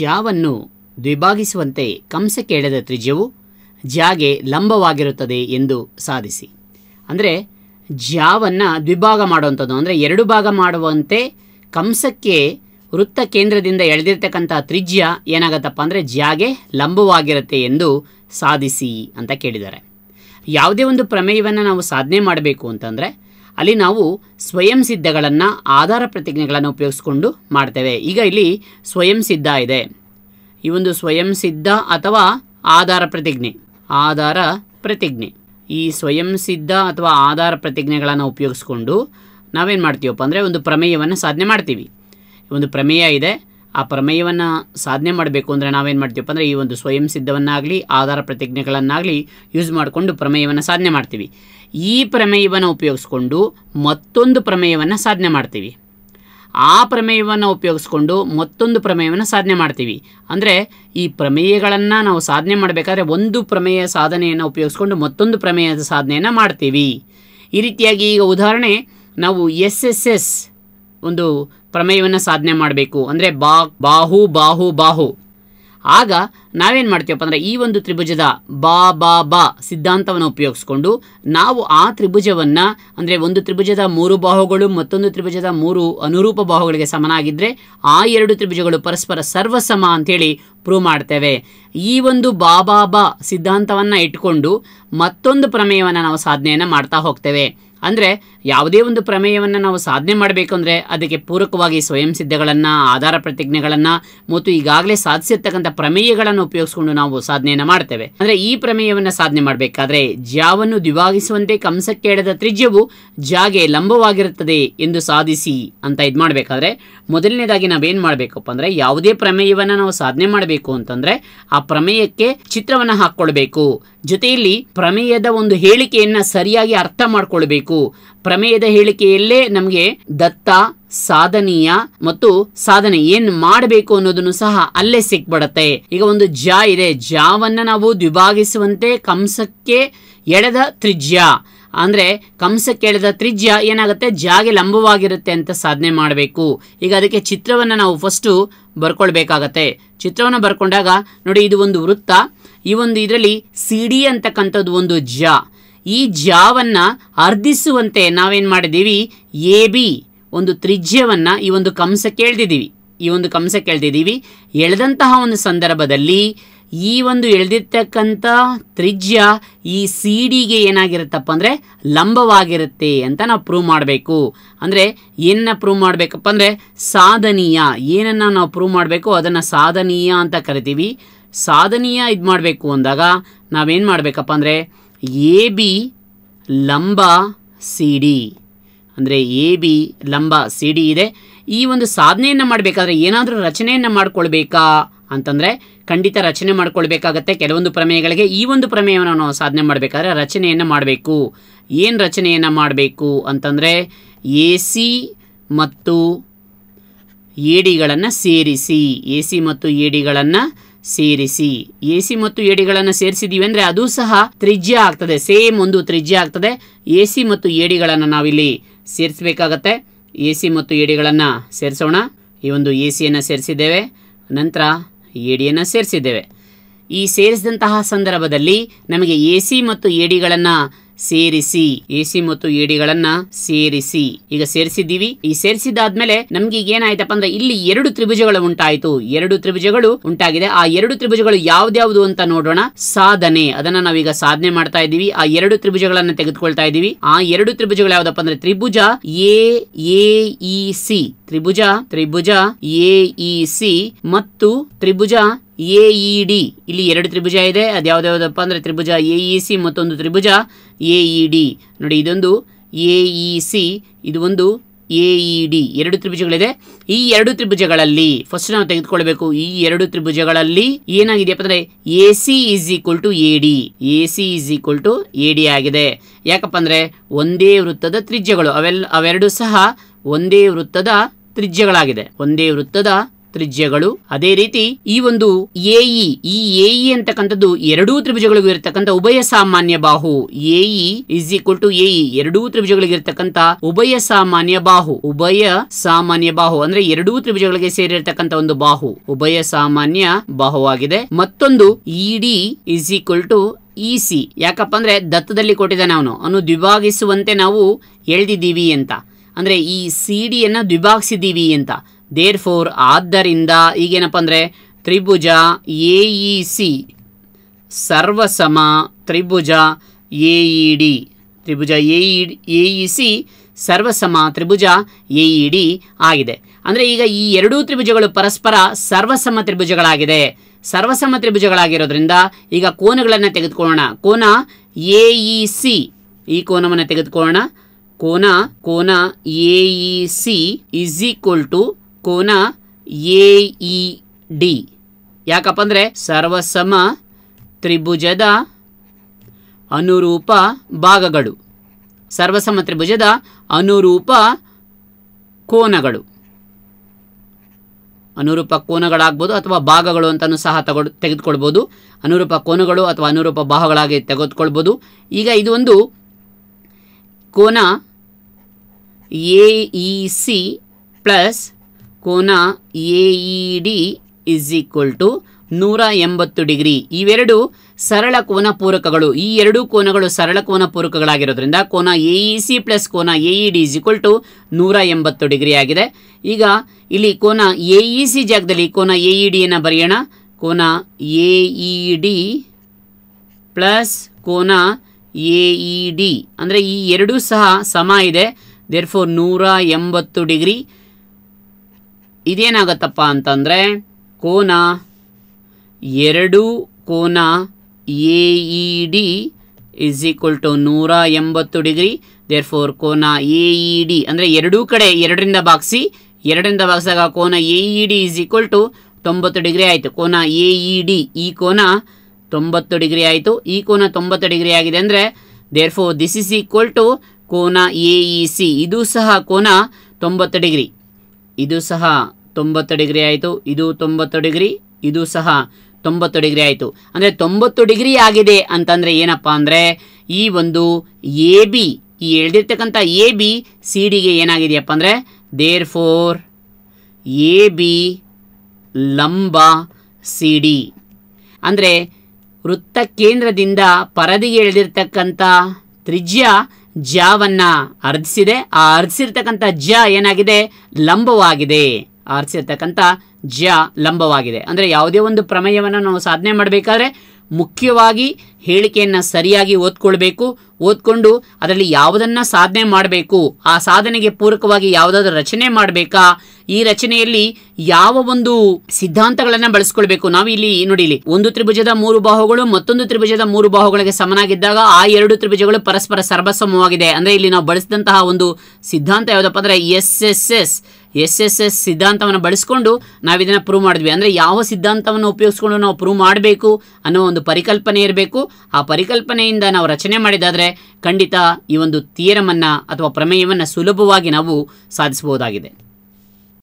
ಜಾವನ್ನು ದ್ವಿಭಾಗಿಸುವಂತೆ ಕಂಸ ಕೇಳಿದ ತ್ರಿಜ್ಯವು ಜಾಗೆ ಲಂಬವಾಗಿರುತ್ತದೆ ಎಂದು ಸಾಧಿಸಿ ಅಂದರೆ ಜಾವನ್ನು ದ್ವಿಭಾಗ ಮಾಡುವಂಥದ್ದು ಅಂದರೆ ಎರಡು ಭಾಗ ಮಾಡುವಂತೆ ಕಂಸಕ್ಕೆ ವೃತ್ತ ಕೇಂದ್ರದಿಂದ ಎಳೆದಿರ್ತಕ್ಕಂಥ ತ್ರಿಜ್ಯ ಏನಾಗತ್ತಪ್ಪ ಅಂದರೆ ಜಾಗೆ ಲಂಬವಾಗಿರುತ್ತೆ ಎಂದು ಸಾಧಿಸಿ ಅಂತ ಕೇಳಿದ್ದಾರೆ ಯಾವುದೇ ಒಂದು ಪ್ರಮೇಯವನ್ನು ನಾವು ಸಾಧನೆ ಮಾಡಬೇಕು ಅಂತಂದರೆ ಅಲ್ಲಿ ನಾವು ಸ್ವಯಂ ಸಿದ್ಧಗಳನ್ನು ಆಧಾರ ಪ್ರತಿಜ್ಞೆಗಳನ್ನು ಉಪಯೋಗಿಸ್ಕೊಂಡು ಮಾಡ್ತೇವೆ ಈಗ ಇಲ್ಲಿ ಸ್ವಯಂ ಸಿದ್ಧ ಇದೆ ಈ ಒಂದು ಸ್ವಯಂ ಸಿದ್ಧ ಅಥವಾ ಆಧಾರ ಪ್ರತಿಜ್ಞೆ ಆಧಾರ ಪ್ರತಿಜ್ಞೆ ಈ ಸ್ವಯಂ ಸಿದ್ಧ ಅಥವಾ ಆಧಾರ ಪ್ರತಿಜ್ಞೆಗಳನ್ನು ಉಪಯೋಗಿಸ್ಕೊಂಡು ನಾವೇನು ಮಾಡ್ತೀವಪ್ಪ ಅಂದರೆ ಒಂದು ಪ್ರಮೇಯವನ್ನು ಸಾಧನೆ ಮಾಡ್ತೀವಿ ಒಂದು ಪ್ರಮೇಯ ಇದೆ ಆ ಪ್ರಮೇಯವನ್ನು ಸಾಧನೆ ಮಾಡಬೇಕು ಅಂದರೆ ನಾವೇನು ಮಾಡ್ತೀವಪ್ಪ ಅಂದರೆ ಈ ಒಂದು ಸ್ವಯಂ ಸಿದ್ಧವನ್ನಾಗಲಿ ಆಧಾರ ಪ್ರತಿಜ್ಞೆಗಳನ್ನಾಗಲಿ ಯೂಸ್ ಮಾಡಿಕೊಂಡು ಪ್ರಮೇಯವನ್ನು ಸಾಧನೆ ಮಾಡ್ತೀವಿ ಈ ಪ್ರಮೇಯವನ್ನು ಉಪಯೋಗಿಸ್ಕೊಂಡು ಮತ್ತೊಂದು ಪ್ರಮೇಯವನ್ನು ಸಾಧನೆ ಮಾಡ್ತೀವಿ ಆ ಪ್ರಮೇಯವನ್ನು ಉಪಯೋಗಿಸ್ಕೊಂಡು ಮತ್ತೊಂದು ಪ್ರಮೇಯವನ್ನು ಸಾಧನೆ ಮಾಡ್ತೀವಿ ಅಂದರೆ ಈ ಪ್ರಮೇಯಗಳನ್ನು ನಾವು ಸಾಧನೆ ಮಾಡಬೇಕಾದ್ರೆ ಒಂದು ಪ್ರಮೇಯ ಸಾಧನೆಯನ್ನು ಉಪಯೋಗಿಸ್ಕೊಂಡು ಮತ್ತೊಂದು ಪ್ರಮೇಯದ ಸಾಧನೆಯನ್ನು ಮಾಡ್ತೀವಿ ಈ ರೀತಿಯಾಗಿ ಈಗ ಉದಾಹರಣೆ ನಾವು ಎಸ್ ಎಸ್ ಎಸ್ ಒಂದು ಪ್ರಮೇಯವನ್ನು ಸಾಧನೆ ಮಾಡಬೇಕು ಅಂದರೆ ಬಾ ಬಾಹು ಬಾಹು ಬಾಹು ಆಗ ನಾವೇನು ಮಾಡ್ತೀವಪ್ಪ ಅಂದರೆ ಈ ಒಂದು ತ್ರಿಭುಜದ ಬಾ ಬಾ ಬಾ ಸಿದ್ಧಾಂತವನ್ನು ಉಪಯೋಗಿಸ್ಕೊಂಡು ನಾವು ಆ ತ್ರಿಭುಜವನ್ನು ಅಂದರೆ ಒಂದು ತ್ರಿಭುಜದ ಮೂರು ಬಾಹುಗಳು ಮತ್ತೊಂದು ತ್ರಿಭುಜದ ಮೂರು ಅನುರೂಪ ಬಾಹುಗಳಿಗೆ ಸಮನಾಗಿದ್ದರೆ ಆ ಎರಡು ತ್ರಿಭುಜಗಳು ಪರಸ್ಪರ ಸರ್ವಸಮ ಅಂಥೇಳಿ ಪ್ರೂವ್ ಮಾಡ್ತೇವೆ ಈ ಒಂದು ಬಾಬಾಬಾ ಬಾ ಸಿದ್ಧಾಂತವನ್ನು ಇಟ್ಕೊಂಡು ಮತ್ತೊಂದು ಪ್ರಮೇಯವನ್ನು ನಾವು ಸಾಧನೆಯನ್ನ ಮಾಡ್ತಾ ಹೋಗ್ತೇವೆ ಅಂದರೆ ಯಾವುದೇ ಒಂದು ಪ್ರಮೇಯವನ್ನು ನಾವು ಸಾಧನೆ ಮಾಡಬೇಕು ಅಂದರೆ ಅದಕ್ಕೆ ಪೂರಕವಾಗಿ ಸ್ವಯಂ ಸಿದ್ಧಗಳನ್ನ ಆಧಾರ ಪ್ರತಿಜ್ಞೆಗಳನ್ನು ಮತ್ತು ಈಗಾಗಲೇ ಸಾಧಿಸಿರ್ತಕ್ಕಂಥ ಪ್ರಮೇಯಗಳನ್ನು ಉಪಯೋಗಿಸ್ಕೊಂಡು ನಾವು ಸಾಧನೆಯನ್ನ ಮಾಡ್ತೇವೆ ಅಂದರೆ ಈ ಪ್ರಮೇಯವನ್ನು ಸಾಧನೆ ಮಾಡಬೇಕಾದ್ರೆ ಜಾವನ್ನು ದ್ವಿಭಾಗಿಸುವಂತೆ ಕಂಸಕ್ಕೆ ಎಳೆದ ತ್ರಿಜ್ಯವು ಜಾಗೆ ಲಂಬವಾಗಿರುತ್ತದೆ ಎಂದು ಸಾಧಿಸಿ ಅಂತ ಇದು ಮಾಡಬೇಕಾದ್ರೆ ಮೊದಲನೇದಾಗಿ ನಾವೇನು ಮಾಡಬೇಕಪ್ಪ ಅಂದರೆ ಯಾವುದೇ ಪ್ರಮೇಯವನ್ನು ನಾವು ಸಾಧನೆ ಮಾಡಬೇಕು ಮಾಡಬೇಕು ಅಂತಂದ್ರೆ ಆ ಪ್ರಮೇಯಕ್ಕೆ ಚಿತ್ರವನ್ನ ಹಾಕೊಳ್ಬೇಕು ಜೊತೆಯಲ್ಲಿ ಪ್ರಮೇಯದ ಒಂದು ಹೇಳಿಕೆಯನ್ನ ಸರಿಯಾಗಿ ಅರ್ಥ ಮಾಡ್ಕೊಳ್ಬೇಕು ಪ್ರಮೇಯದ ಹೇಳಿಕೆಯಲ್ಲೇ ನಮಗೆ ದತ್ತ ಸಾಧನೀಯ ಮತ್ತು ಸಾಧನೆ ಏನ್ ಮಾಡಬೇಕು ಅನ್ನೋದನ್ನು ಸಹ ಅಲ್ಲೇ ಸಿಕ್ಬಿಡತ್ತೆ ಈಗ ಒಂದು ಜ ಇದೆ ಜಾವನ್ನ ನಾವು ದ್ವಿಭಾಗಿಸುವಂತೆ ಕಂಸಕ್ಕೆ ಎಳೆದ ತ್ರಿಜ್ಯ ಅಂದರೆ ಕಂಸ ಕೇಳಿದ ತ್ರಿಜ್ಯ ಏನಾಗುತ್ತೆ ಜಾಗೆ ಲಂಬವಾಗಿರುತ್ತೆ ಅಂತ ಸಾಧನೆ ಮಾಡಬೇಕು ಈಗ ಅದಕ್ಕೆ ಚಿತ್ರವನ್ನು ನಾವು ಫಸ್ಟು ಬರ್ಕೊಳ್ಬೇಕಾಗತ್ತೆ ಚಿತ್ರವನ್ನು ಬರ್ಕೊಂಡಾಗ ನೋಡಿ ಇದು ಒಂದು ವೃತ್ತ ಈ ಒಂದು ಇದರಲ್ಲಿ ಡಿ ಅಂತಕ್ಕಂಥದ್ದು ಒಂದು ಜ ಈ ಜಾವನ್ನು ಅರ್ಧಿಸುವಂತೆ ನಾವೇನು ಮಾಡಿದ್ದೀವಿ ಎ ಬಿ ಒಂದು ತ್ರಿಜ್ಯವನ್ನು ಈ ಒಂದು ಕಂಸ ಕೇಳ್ದಿದ್ದೀವಿ ಈ ಒಂದು ಕಂಸ ಕೇಳ್ದಿದ್ದೀವಿ ಎಳೆದಂತಹ ಒಂದು ಸಂದರ್ಭದಲ್ಲಿ ಈ ಒಂದು ಎಳೆದಿರ್ತಕ್ಕಂಥ ತ್ರಿಜ್ಯ ಈ ಸಿ ಡಿಗೆ ಏನಾಗಿರುತ್ತಪ್ಪ ಅಂದರೆ ಲಂಬವಾಗಿರುತ್ತೆ ಅಂತ ನಾವು ಪ್ರೂವ್ ಮಾಡಬೇಕು ಅಂದರೆ ಏನನ್ನ ಪ್ರೂವ್ ಮಾಡಬೇಕಪ್ಪ ಅಂದರೆ ಸಾಧನೀಯ ಏನನ್ನು ನಾವು ಪ್ರೂವ್ ಮಾಡಬೇಕು ಅದನ್ನು ಸಾಧನೀಯ ಅಂತ ಕರಿತೀವಿ ಸಾಧನೀಯ ಇದು ಮಾಡಬೇಕು ಅಂದಾಗ ನಾವೇನು ಮಾಡಬೇಕಪ್ಪ ಅಂದರೆ ಎ ಬಿ ಲಂಬ ಸಿ ಡಿ ಅಂದರೆ ಎ ಬಿ ಲಂಬ ಸಿ ಡಿ ಇದೆ ಈ ಒಂದು ಸಾಧನೆಯನ್ನು ಮಾಡಬೇಕಾದ್ರೆ ಏನಾದರೂ ರಚನೆಯನ್ನು ಮಾಡಿಕೊಳ್ಬೇಕಾ ಅಂತಂದರೆ ಖಂಡಿತ ರಚನೆ ಮಾಡ್ಕೊಳ್ಬೇಕಾಗತ್ತೆ ಕೆಲವೊಂದು ಪ್ರಮೇಯಗಳಿಗೆ ಈ ಒಂದು ಪ್ರಮೇಯವನ್ನು ನಾವು ಸಾಧನೆ ಮಾಡಬೇಕಾದ್ರೆ ರಚನೆಯನ್ನು ಮಾಡಬೇಕು ಏನು ರಚನೆಯನ್ನು ಮಾಡಬೇಕು ಅಂತಂದರೆ ಎ ಸಿ ಮತ್ತು ಎ ಡಿಗಳನ್ನು ಸೇರಿಸಿ ಎ ಸಿ ಮತ್ತು ಎ ಡಿಗಳನ್ನು ಸೇರಿಸಿ ಎ ಸಿ ಮತ್ತು ಎ ಡಿಗಳನ್ನು ಸೇರಿಸಿದ್ದೀವಿ ಅಂದರೆ ಅದು ಸಹ ತ್ರಿಜ್ಯ ಆಗ್ತದೆ ಸೇಮ್ ಒಂದು ತ್ರಿಜ್ಯ ಆಗ್ತದೆ ಎ ಸಿ ಮತ್ತು ಎ ಡಿಗಳನ್ನು ನಾವಿಲ್ಲಿ ಸೇರಿಸಬೇಕಾಗತ್ತೆ ಎ ಸಿ ಮತ್ತು ಎ ಡಿಗಳನ್ನು ಸೇರಿಸೋಣ ಈ ಒಂದು ಎ ಸಿಯನ್ನು ಸೇರಿಸಿದ್ದೇವೆ ನಂತರ ಎಡಿಯನ್ನು ಸೇರಿಸಿದ್ದೇವೆ ಈ ಸೇರಿಸಿದಂತಹ ಸಂದರ್ಭದಲ್ಲಿ ನಮಗೆ ಎ ಸಿ ಮತ್ತು ಡಿಗಳನ್ನು ಸೇರಿಸಿ ಎಸಿ ಮತ್ತು ಇಡಿಗಳನ್ನ ಸೇರಿಸಿ ಈಗ ಸೇರಿಸಿದ್ದೀವಿ ಈ ಸೇರಿಸಿದಾದ್ಮೇಲೆ ನಮ್ಗೆ ಈಗ ಏನಾಯ್ತಪ್ಪ ಅಂದ್ರೆ ಇಲ್ಲಿ ಎರಡು ತ್ರಿಭುಜಗಳು ಉಂಟಾಯಿತು ಎರಡು ತ್ರಿಭುಜಗಳು ಉಂಟಾಗಿದೆ ಆ ಎರಡು ತ್ರಿಭುಜಗಳು ಯಾವ್ದ್ಯಾವ್ದು ಅಂತ ನೋಡೋಣ ಸಾಧನೆ ಅದನ್ನ ನಾವೀಗ ಸಾಧನೆ ಮಾಡ್ತಾ ಇದ್ದೀವಿ ಆ ಎರಡು ತ್ರಿಭುಜಗಳನ್ನ ತೆಗೆದುಕೊಳ್ತಾ ಇದ್ದೀವಿ ಆ ಎರಡು ತ್ರಿಭುಜಗಳು ಯಾವ್ದಪ್ಪ ಅಂದ್ರೆ ತ್ರಿಭುಜ ಎ ಎ ಸಿ ತ್ರಿಭುಜ ತ್ರಿಭುಜ ಎ ಇ ಸಿ ಮತ್ತು ತ್ರಿಭುಜ ಎ ಇ ಡಿ ಇಲ್ಲಿ ಎರಡು ತ್ರಿಭುಜ ಇದೆ ಅದು ಯಾವುದ್ಯಾವುದಪ್ಪ ಅಂದರೆ ತ್ರಿಭುಜ ಎ ಇ ಸಿ ಮತ್ತೊಂದು ತ್ರಿಭುಜ ಎ ಇ ಡಿ ನೋಡಿ ಇದೊಂದು ಎ ಇ ಸಿ ಇದು ಒಂದು ಎ ಇ ಡಿ ಎರಡು ತ್ರಿಭುಜಗಳಿದೆ ಈ ಎರಡು ತ್ರಿಭುಜಗಳಲ್ಲಿ ಫಸ್ಟ್ ನಾವು ತೆಗೆದುಕೊಳ್ಬೇಕು ಈ ಎರಡು ತ್ರಿಭುಜಗಳಲ್ಲಿ ಏನಾಗಿದೆಯಪ್ಪ ಅಂದರೆ A C is equal to A D A C is equal to A D ಆಗಿದೆ ಯಾಕಪ್ಪ ಅಂದರೆ ಒಂದೇ ವೃತ್ತದ ತ್ರಿಜ್ಯಗಳು ಅವೆಲ್ಲ ಅವೆರಡು ಸಹ ಒಂದೇ ವೃತ್ತದ ತ್ರಿಜ್ಯಗಳಾಗಿದೆ ಒಂದೇ ವೃತ್ತದ ತ್ರಿಜ್ಯಗಳು ಅದೇ ರೀತಿ ಈ ಒಂದು ಎಇ ಈ ಎಇ ಅಂತಕ್ಕಂಥದ್ದು ಎರಡೂ ತ್ರಿಭುಜಗಳಿಗೂ ಇರತಕ್ಕಂಥ ಉಭಯ ಸಾಮಾನ್ಯ ಬಾಹು A E is equal to A E ಎರಡೂ ತ್ರಿಭುಜಗಳಿಗೆ ಉಭಯ ಸಾಮಾನ್ಯ ಬಾಹು ಉಭಯ ಸಾಮಾನ್ಯ ಬಾಹು ಅಂದ್ರೆ ಎರಡೂ ತ್ರಿಭುಜಗಳಿಗೆ ಸೇರಿರತಕ್ಕಂಥ ಒಂದು ಬಾಹು ಉಭಯ ಸಾಮಾನ್ಯ ಬಾಹುವಾಗಿದೆ ಮತ್ತೊಂದು E D is equal to E C ಯಾಕಪ್ಪ ಅಂದ್ರೆ ದತ್ತದಲ್ಲಿ ಕೊಟ್ಟಿದ್ದಾನೆ ಅವನು ಅವನು ದ್ವಿಭಾಗಿಸುವಂತೆ ನಾವು ಎಳ್ದಿದ್ದೀವಿ ಅಂತ ಅಂದ್ರೆ ಈ ಸಿಡಿಯನ್ನು ದ್ವಿಭಾಗಿಸಿದ್ದೀವಿ ಅಂತ ದೇರ್ ಫೋರ್ ಆದ್ದರಿಂದ ಈಗೇನಪ್ಪ ಅಂದರೆ ತ್ರಿಭುಜ ಎ ಇ ಸಿ ಸರ್ವಸಮ ತ್ರಿಭುಜ ಎ ಇ ಡಿ ತ್ರಿಭುಜ ಎ ಇ ಇ ಸಿ ಸರ್ವಸಮ ತ್ರಿಭುಜ ಎ ಇ ಡಿ ಆಗಿದೆ ಅಂದರೆ ಈಗ ಈ ಎರಡೂ ತ್ರಿಭುಜಗಳು ಪರಸ್ಪರ ಸರ್ವಸಮ ತ್ರಿಭುಜಗಳಾಗಿದೆ ಸರ್ವಸಮ ತ್ರಿಭುಜಗಳಾಗಿರೋದ್ರಿಂದ ಈಗ ಕೋನಗಳನ್ನು ತೆಗೆದುಕೊಳ್ಳೋಣ ಕೋನ ಎ ಇ ಸಿ ಈ ಕೋನವನ್ನು ತೆಗೆದುಕೊಳ್ಳೋಣ ಕೋನ ಕೋನ A E C is equal to ಕೋನ ಎ ಇ ಡಿ ಯಾಕಪ್ಪ ಅಂದರೆ ಸರ್ವಸಮ ತ್ರಿಭುಜದ ಅನುರೂಪ ಭಾಗಗಳು ಸರ್ವಸಮ ತ್ರಿಭುಜದ ಅನುರೂಪ ಕೋನಗಳು ಅನುರೂಪ ಕೋನಗಳಾಗ್ಬೋದು ಅಥವಾ ಭಾಗಗಳು ಅಂತಲೂ ಸಹ ತಗೊಂಡು ತೆಗೆದುಕೊಳ್ಬೋದು ಅನುರೂಪ ಕೋನಗಳು ಅಥವಾ ಅನುರೂಪ ಭಾಗಗಳಾಗಿ ತೆಗೆದುಕೊಳ್ಬೋದು ಈಗ ಇದು ಒಂದು ಕೋನ ಎ ಇ ಸಿ ಪ್ಲಸ್ ಕೋನ A E e D is equal to ನೂರ ಎಂಬತ್ತು ಡಿಗ್ರಿ ಇವೆರಡು ಸರಳ ಕೋನ ಪೂರಕಗಳು ಈ ಎರಡೂ ಕೋನಗಳು ಸರಳ ಕೋನ ಪೂರಕಗಳಾಗಿರೋದ್ರಿಂದ ಕೋನ ಎ ಇ ಸಿ ಪ್ಲಸ್ ಕೋನ A E e D is equal to ನೂರ ಎಂಬತ್ತು ಡಿಗ್ರಿ ಆಗಿದೆ ಈಗ ಇಲ್ಲಿ ಕೋನ ಎ ಇ ಸಿ ಜಾಗದಲ್ಲಿ ಕೋನ ಎ ಇ e ಡಿಯನ್ನು ಬರೆಯೋಣ ಕೋನ ಎ ಇ ಡಿ ಪ್ಲಸ್ ಕೋನ ಎ ಇ ಡಿ ಅಂದರೆ ಈ ಎರಡೂ ಸಹ ಸಮ ಇದೆ ದೇರ್ ಫೋರ್ ನೂರ ಎಂಬತ್ತು ಡಿಗ್ರಿ ಇದೇನಾಗತ್ತಪ್ಪ ಅಂತಂದರೆ ಕೋನ ಎರಡು ಕೋನ A E D is equal to ನೂರ ಎಂಬತ್ತು ಡಿಗ್ರಿ ದೇರ್ ಫೋರ್ ಕೋನ ಎ ಇ ಡಿ ಅಂದರೆ ಎರಡೂ ಕಡೆ ಎರಡರಿಂದ ಬಾಗ್ಸಿ ಎರಡರಿಂದ ಭಾಗಿಸಿದಾಗ ಕೋನ A E D is equal to ತೊಂಬತ್ತು ಡಿಗ್ರಿ ಆಯಿತು ಕೋನ ಎ ಇ ಡಿ ಈ ಕೋನ ತೊಂಬತ್ತು ಡಿಗ್ರಿ ಆಯಿತು ಈ ಕೋನ ತೊಂಬತ್ತು ಡಿಗ್ರಿ ಆಗಿದೆ ಅಂದರೆ therefore this is equal to ಕೋನ ಎ ಇ ಸಿ ಇದು ಸಹ ಕೋನ ತೊಂಬತ್ತು ಡಿಗ್ರಿ ಇದು ಸಹ ತೊಂಬತ್ತು ಡಿಗ್ರಿ ಆಯಿತು ಇದು ತೊಂಬತ್ತು ಡಿಗ್ರಿ ಇದು ಸಹ ತೊಂಬತ್ತು ಡಿಗ್ರಿ ಆಯಿತು ಅಂದರೆ ತೊಂಬತ್ತು ಡಿಗ್ರಿ ಆಗಿದೆ ಅಂತಂದರೆ ಏನಪ್ಪ ಅಂದರೆ ಈ ಒಂದು ಎ ಬಿ ಈ ಎಳ್ದಿರ್ತಕ್ಕಂಥ ಎ ಬಿ ಸಿ ಡಿಗೆ ಏನಾಗಿದೆಯಪ್ಪ ಅಂದರೆ ದೇರ್ ಫೋರ್ ಎ ಬಿ ಲಂಬ ಸಿ ಡಿ ಅಂದರೆ ವೃತ್ತ ಕೇಂದ್ರದಿಂದ ಪರದಿಗೆ ಎಳ್ದಿರ್ತಕ್ಕಂಥ ತ್ರಿಜ್ಯ ಜವನ್ನ ಅರ್ಧಿಸಿದೆ ಆ ಅರ್ಧಿಸಿರ್ತಕ್ಕಂಥ ಜ ಏನಾಗಿದೆ ಲಂಬವಾಗಿದೆ ಅರ್ಧಿಸಿರ್ತಕ್ಕಂಥ ಜ ಲಂಬವಾಗಿದೆ ಅಂದರೆ ಯಾವುದೇ ಒಂದು ಪ್ರಮೇಯವನ್ನು ನಾವು ಸಾಧನೆ ಮಾಡಬೇಕಾದ್ರೆ ಮುಖ್ಯವಾಗಿ ಹೇಳಿಕೆಯನ್ನು ಸರಿಯಾಗಿ ಓದ್ಕೊಳ್ಬೇಕು ಓದ್ಕೊಂಡು ಅದರಲ್ಲಿ ಯಾವುದನ್ನು ಸಾಧನೆ ಮಾಡಬೇಕು ಆ ಸಾಧನೆಗೆ ಪೂರಕವಾಗಿ ಯಾವುದಾದ್ರೂ ರಚನೆ ಮಾಡಬೇಕಾ ಈ ರಚನೆಯಲ್ಲಿ ಯಾವ ಒಂದು ಸಿದ್ಧಾಂತಗಳನ್ನು ಬಳಸ್ಕೊಳ್ಬೇಕು ನಾವು ಇಲ್ಲಿ ನೋಡಿ ಇಲ್ಲಿ ಒಂದು ತ್ರಿಭುಜದ ಮೂರು ಬಾಹುಗಳು ಮತ್ತೊಂದು ತ್ರಿಭುಜದ ಮೂರು ಬಾಹುಗಳಿಗೆ ಸಮನಾಗಿದ್ದಾಗ ಆ ಎರಡು ತ್ರಿಭುಜಗಳು ಪರಸ್ಪರ ಸರ್ವಸಮವಾಗಿದೆ ಅಂದರೆ ಇಲ್ಲಿ ನಾವು ಬಳಸಿದಂತಹ ಒಂದು ಸಿದ್ಧಾಂತ ಯಾವುದಪ್ಪ ಅಂದರೆ S S S S S S ಸಿದ್ಧಾಂತವನ್ನು ಬಳಸ್ಕೊಂಡು ನಾವು ಇದನ್ನು ಪ್ರೂವ್ ಮಾಡಿದ್ವಿ ಅಂದರೆ ಯಾವ ಸಿದ್ಧಾಂತವನ್ನು ಉಪಯೋಗಿಸ್ಕೊಂಡು ನಾವು ಪ್ರೂವ್ ಮಾಡಬೇಕು ಅನ್ನೋ ಒಂದು ಪರಿಕಲ್ಪನೆ ಇರಬೇಕು ಆ ಪರಿಕಲ್ಪನೆಯಿಂದ ನಾವು ರಚನೆ ಮಾಡಿದಾದರೆ ಖಂಡಿತ ಈ ಒಂದು ತೀರಮನ್ನು ಅಥವಾ ಪ್ರಮೇಯವನ್ನು ಸುಲಭವಾಗಿ ನಾವು ಸಾಧಿಸಬಹುದಾಗಿದೆ